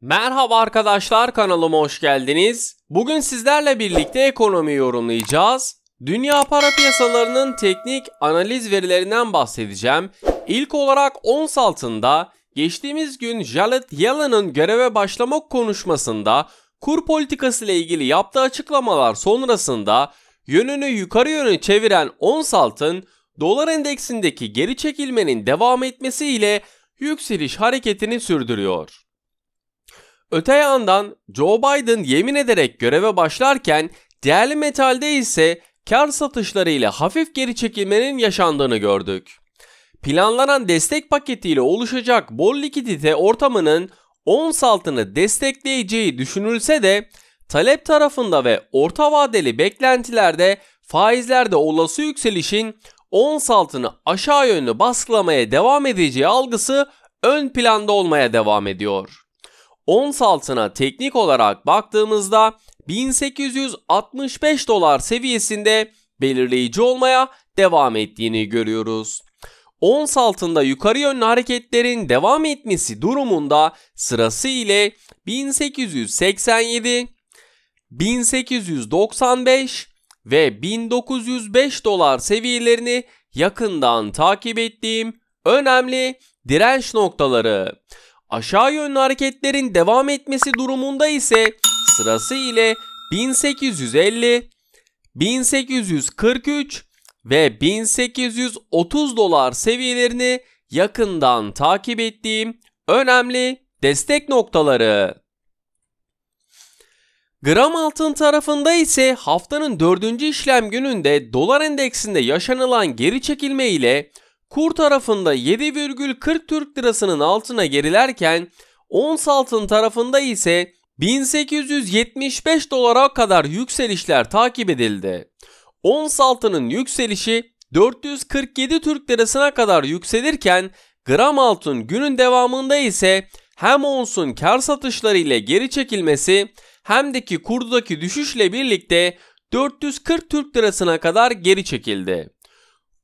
Merhaba arkadaşlar kanalıma hoş geldiniz. Bugün sizlerle birlikte ekonomi yorumlayacağız. Dünya para piyasalarının teknik analiz verilerinden bahsedeceğim. İlk olarak ons altında geçtiğimiz gün Janet Yellen'ın göreve başlamak konuşmasında kur politikası ile ilgili yaptığı açıklamalar sonrasında yönünü yukarı yönü çeviren ons altın dolar endeksindeki geri çekilmenin devam etmesiyle yükseliş hareketini sürdürüyor. Öte yandan Joe Biden yemin ederek göreve başlarken değerli metalde ise kar satışları ile hafif geri çekilmenin yaşandığını gördük. Planlanan destek paketiyle oluşacak bol likidite ortamının ons altını destekleyeceği düşünülse de talep tarafında ve orta vadeli beklentilerde faizlerde olası yükselişin ons altını aşağı yönlü baskılamaya devam edeceği algısı ön planda olmaya devam ediyor. Ons altına teknik olarak baktığımızda 1865 dolar seviyesinde belirleyici olmaya devam ettiğini görüyoruz. Ons altında yukarı yönlü hareketlerin devam etmesi durumunda sırası ile 1887, 1895 ve 1905 dolar seviyelerini yakından takip ettiğim önemli direnç noktaları. Aşağı yönlü hareketlerin devam etmesi durumunda ise sırası ile 1850, 1843 ve 1830 dolar seviyelerini yakından takip ettiğim önemli destek noktaları. Gram altın tarafında ise haftanın dördüncü işlem gününde dolar endeksinde yaşanılan geri çekilme ile Kur tarafında 7,40 Türk lirasının altına gerilerken ons altın tarafında ise 1875 dolara kadar yükselişler takip edildi. Ons altının yükselişi 447 Türk lirasına kadar yükselirken gram altın günün devamında ise hem onsun kar satışları ile geri çekilmesi hem de ki kurdaki düşüşle birlikte 440 Türk lirasına kadar geri çekildi.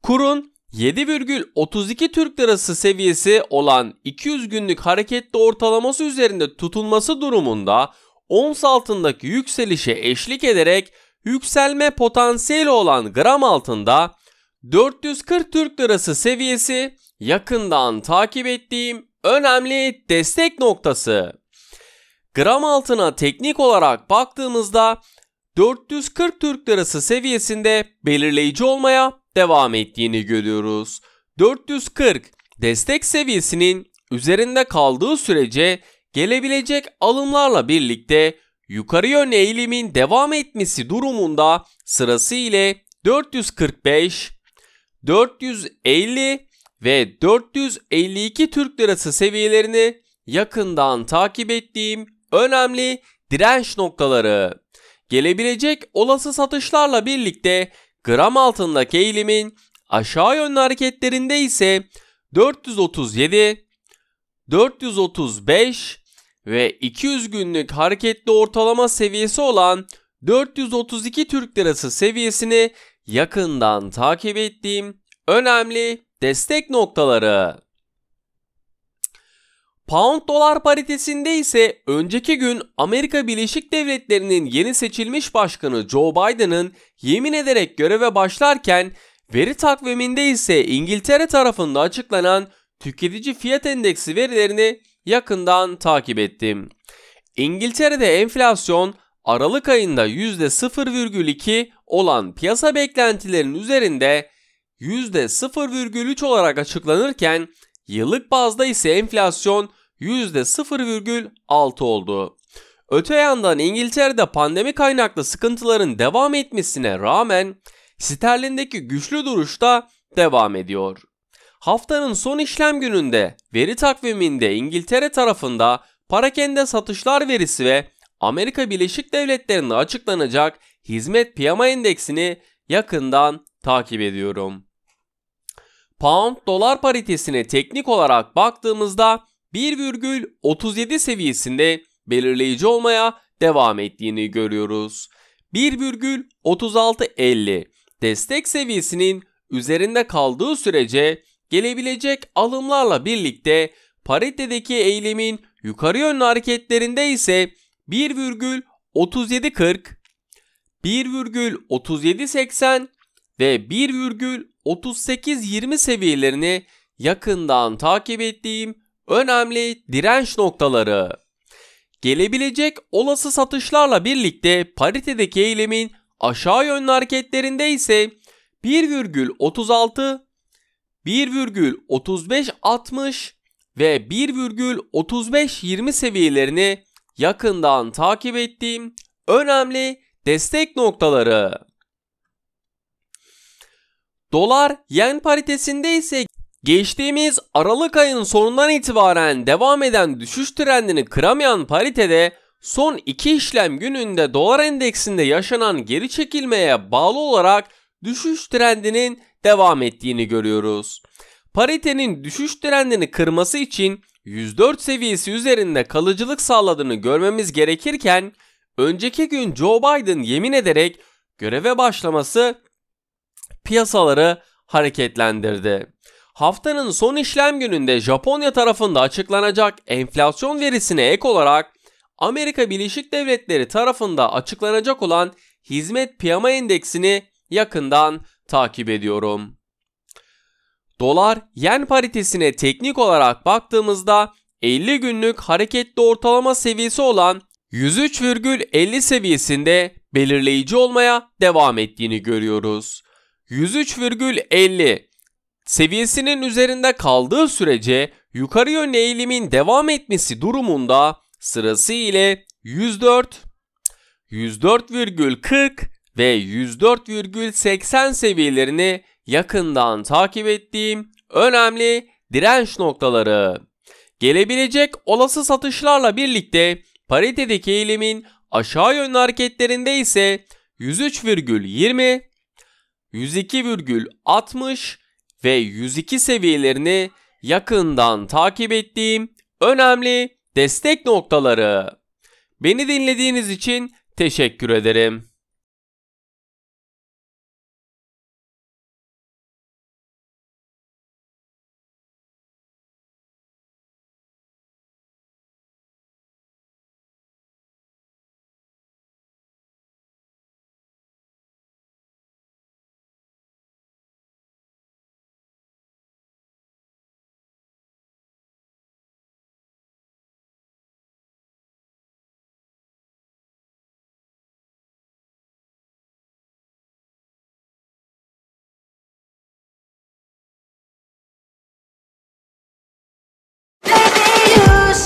Kurun 7,32 Türk Lirası seviyesi olan 200 günlük hareketli ortalaması üzerinde tutulması durumunda ons altındaki yükselişe eşlik ederek yükselme potansiyeli olan gram altında 440 Türk Lirası seviyesi yakından takip ettiğim önemli destek noktası. Gram altına teknik olarak baktığımızda 440 Türk Lirası seviyesinde belirleyici olmaya devam ettiğini görüyoruz. 440 destek seviyesinin üzerinde kaldığı sürece gelebilecek alımlarla birlikte yukarı yönlü eğilimin devam etmesi durumunda sırası ile 445, 450 ve 452 Türk Lirası seviyelerini yakından takip ettiğim önemli direnç noktaları. Gelebilecek olası satışlarla birlikte gram altındaki eğilimin aşağı yönlü hareketlerinde ise 437, 435 ve 200 günlük hareketli ortalama seviyesi olan 432 Türk Lirası seviyesini yakından takip ettiğim önemli destek noktaları. Pound dolar paritesinde ise önceki gün Amerika Birleşik Devletleri'nin yeni seçilmiş başkanı Joe Biden'ın yemin ederek göreve başlarken veri takviminde ise İngiltere tarafında açıklanan tüketici fiyat endeksi verilerini yakından takip ettim. İngiltere'de enflasyon Aralık ayında %0,2 olan piyasa beklentilerinin üzerinde %0,3 olarak açıklanırken Yıllık bazda ise enflasyon %0,6 oldu. Öte yandan İngiltere'de pandemi kaynaklı sıkıntıların devam etmesine rağmen sterlindeki güçlü duruş da devam ediyor. Haftanın son işlem gününde veri takviminde İngiltere tarafında parakende satışlar verisi ve Amerika Birleşik Devletleri'nde açıklanacak hizmet piyama endeksini yakından takip ediyorum pound dolar paritesine teknik olarak baktığımızda 1,37 seviyesinde belirleyici olmaya devam ettiğini görüyoruz. 1,3650 destek seviyesinin üzerinde kaldığı sürece gelebilecek alımlarla birlikte paritedeki eğilimin yukarı yönlü hareketlerinde ise 1,3740, 1,3780 ve 1.3820 seviyelerini yakından takip ettiğim önemli direnç noktaları. Gelebilecek olası satışlarla birlikte paritedeki eğilimin aşağı yönlü hareketlerinde ise 1,36, 1.3560 ve 1.3520 seviyelerini yakından takip ettiğim önemli destek noktaları. Dolar yen paritesinde ise geçtiğimiz Aralık ayının sonundan itibaren devam eden düşüş trendini kıramayan paritede son iki işlem gününde dolar endeksinde yaşanan geri çekilmeye bağlı olarak düşüş trendinin devam ettiğini görüyoruz. Paritenin düşüş trendini kırması için 104 seviyesi üzerinde kalıcılık sağladığını görmemiz gerekirken önceki gün Joe Biden yemin ederek göreve başlaması piyasaları hareketlendirdi. Haftanın son işlem gününde Japonya tarafında açıklanacak enflasyon verisine ek olarak Amerika Birleşik Devletleri tarafında açıklanacak olan hizmet piyama endeksini yakından takip ediyorum. Dolar yen paritesine teknik olarak baktığımızda 50 günlük hareketli ortalama seviyesi olan 103,50 seviyesinde belirleyici olmaya devam ettiğini görüyoruz. 103,50 seviyesinin üzerinde kaldığı sürece yukarı yönlü eğilimin devam etmesi durumunda sırası ile 104, 104,40 ve 104,80 seviyelerini yakından takip ettiğim önemli direnç noktaları. Gelebilecek olası satışlarla birlikte paritedeki eğilimin aşağı yönlü hareketlerinde ise 103,20 102,60 ve 102 seviyelerini yakından takip ettiğim önemli destek noktaları. Beni dinlediğiniz için teşekkür ederim.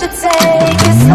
take a